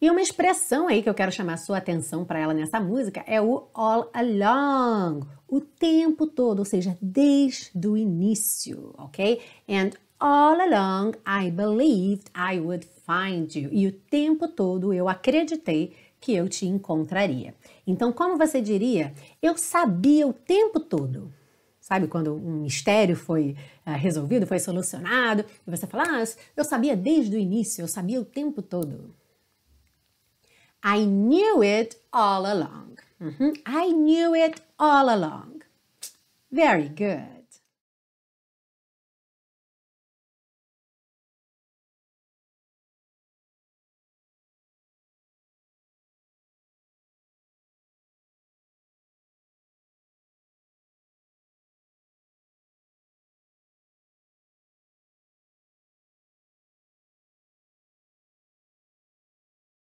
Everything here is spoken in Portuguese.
E uma expressão aí que eu quero chamar a sua atenção para ela nessa música é o all along, o tempo todo, ou seja, desde o início, ok? And all along I believed I would find you. E o tempo todo eu acreditei que eu te encontraria. Então, como você diria? Eu sabia o tempo todo. Sabe quando um mistério foi uh, resolvido, foi solucionado, e você fala, ah, eu sabia desde o início, eu sabia o tempo todo. I knew it all along. Mm -hmm. I knew it all along. Very good.